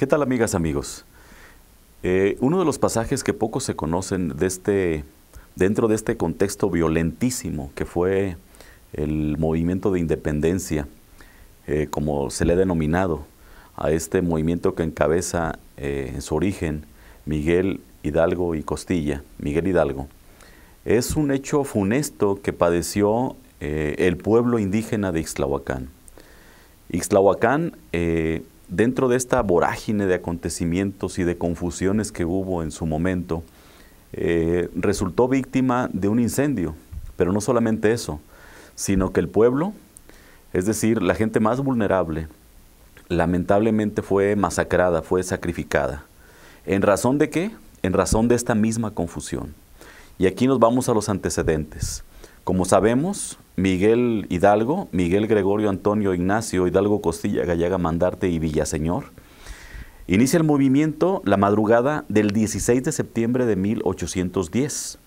¿Qué tal amigas, amigos? Eh, uno de los pasajes que pocos se conocen de este, dentro de este contexto violentísimo que fue el movimiento de independencia, eh, como se le ha denominado a este movimiento que encabeza eh, en su origen Miguel Hidalgo y Costilla, Miguel Hidalgo, es un hecho funesto que padeció el pueblo indígena de Ixtlahuacán. Ixtlahuacán dentro de esta vorágine de acontecimientos y de confusiones que hubo en su momento, eh, resultó víctima de un incendio. Pero no solamente eso, sino que el pueblo, es decir, la gente más vulnerable, lamentablemente fue masacrada, fue sacrificada. ¿En razón de qué? En razón de esta misma confusión. Y aquí nos vamos a los antecedentes. Como sabemos, Miguel Hidalgo, Miguel Gregorio Antonio Ignacio Hidalgo Costilla Gallaga Mandarte y Villaseñor, inicia el movimiento la madrugada del 16 de septiembre de 1810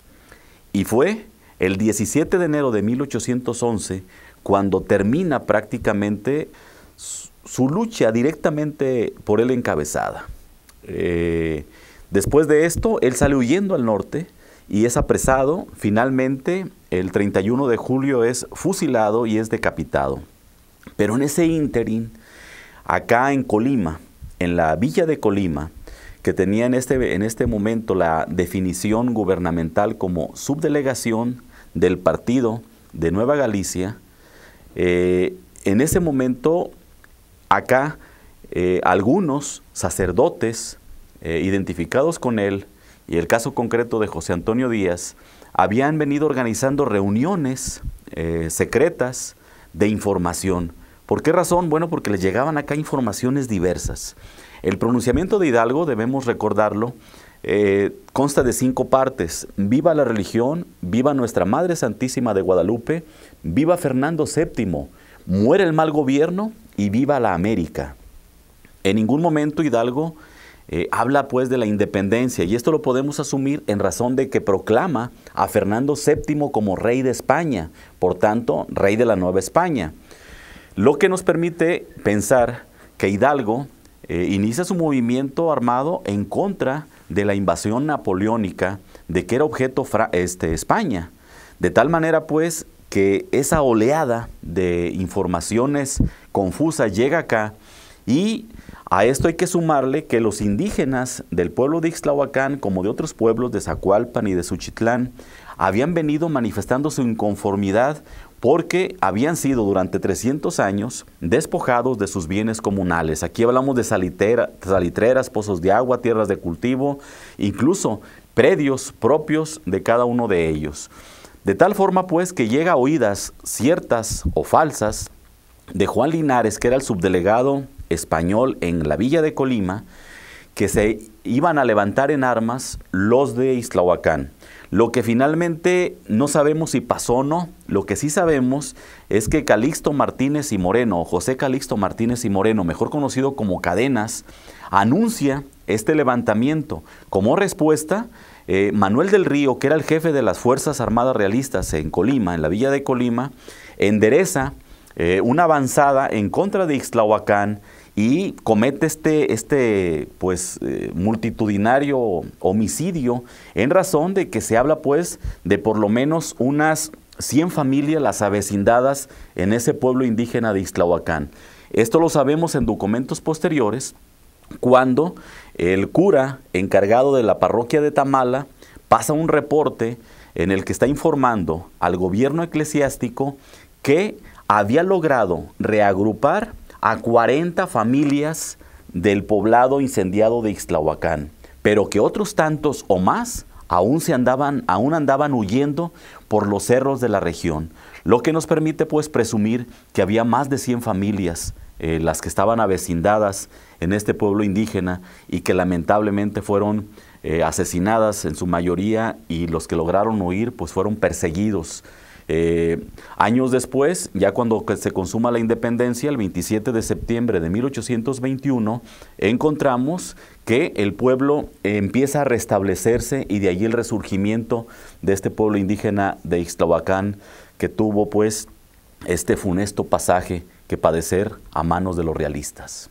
y fue el 17 de enero de 1811 cuando termina prácticamente su lucha directamente por él encabezada. Eh, después de esto, él sale huyendo al norte, y es apresado. Finalmente, el 31 de julio es fusilado y es decapitado. Pero en ese ínterin, acá en Colima, en la villa de Colima, que tenía en este, en este momento la definición gubernamental como subdelegación del partido de Nueva Galicia, eh, en ese momento acá eh, algunos sacerdotes eh, identificados con él y el caso concreto de José Antonio Díaz, habían venido organizando reuniones eh, secretas de información. ¿Por qué razón? Bueno, porque les llegaban acá informaciones diversas. El pronunciamiento de Hidalgo, debemos recordarlo, eh, consta de cinco partes. Viva la religión, viva nuestra Madre Santísima de Guadalupe, viva Fernando VII, muere el mal gobierno y viva la América. En ningún momento Hidalgo eh, habla pues de la independencia y esto lo podemos asumir en razón de que proclama a Fernando VII como rey de España, por tanto, rey de la Nueva España. Lo que nos permite pensar que Hidalgo eh, inicia su movimiento armado en contra de la invasión napoleónica de que era objeto este, España. De tal manera pues que esa oleada de informaciones confusas llega acá y a esto hay que sumarle que los indígenas del pueblo de Ixtlahuacán, como de otros pueblos de Zacualpan y de Suchitlán, habían venido manifestando su inconformidad porque habían sido durante 300 años despojados de sus bienes comunales. Aquí hablamos de salitreras, pozos de agua, tierras de cultivo, incluso predios propios de cada uno de ellos. De tal forma pues que llega a oídas ciertas o falsas de Juan Linares, que era el subdelegado español en la villa de Colima que se iban a levantar en armas los de Islahuacán. Lo que finalmente no sabemos si pasó o no, lo que sí sabemos es que Calixto Martínez y Moreno, José Calixto Martínez y Moreno, mejor conocido como Cadenas, anuncia este levantamiento. Como respuesta, eh, Manuel del Río, que era el jefe de las Fuerzas Armadas Realistas en Colima, en la villa de Colima, endereza eh, una avanzada en contra de Ixtlahuacán y comete este, este pues, eh, multitudinario homicidio en razón de que se habla pues de por lo menos unas 100 familias las avecindadas en ese pueblo indígena de Ixtlahuacán. Esto lo sabemos en documentos posteriores cuando el cura encargado de la parroquia de Tamala pasa un reporte en el que está informando al gobierno eclesiástico que había logrado reagrupar a 40 familias del poblado incendiado de Ixtlahuacán, pero que otros tantos o más aún, se andaban, aún andaban huyendo por los cerros de la región, lo que nos permite pues presumir que había más de 100 familias eh, las que estaban avecindadas en este pueblo indígena y que lamentablemente fueron eh, asesinadas en su mayoría y los que lograron huir pues fueron perseguidos eh, años después, ya cuando se consuma la independencia, el 27 de septiembre de 1821, encontramos que el pueblo empieza a restablecerse y de allí el resurgimiento de este pueblo indígena de Ixtobacán que tuvo pues este funesto pasaje que padecer a manos de los realistas.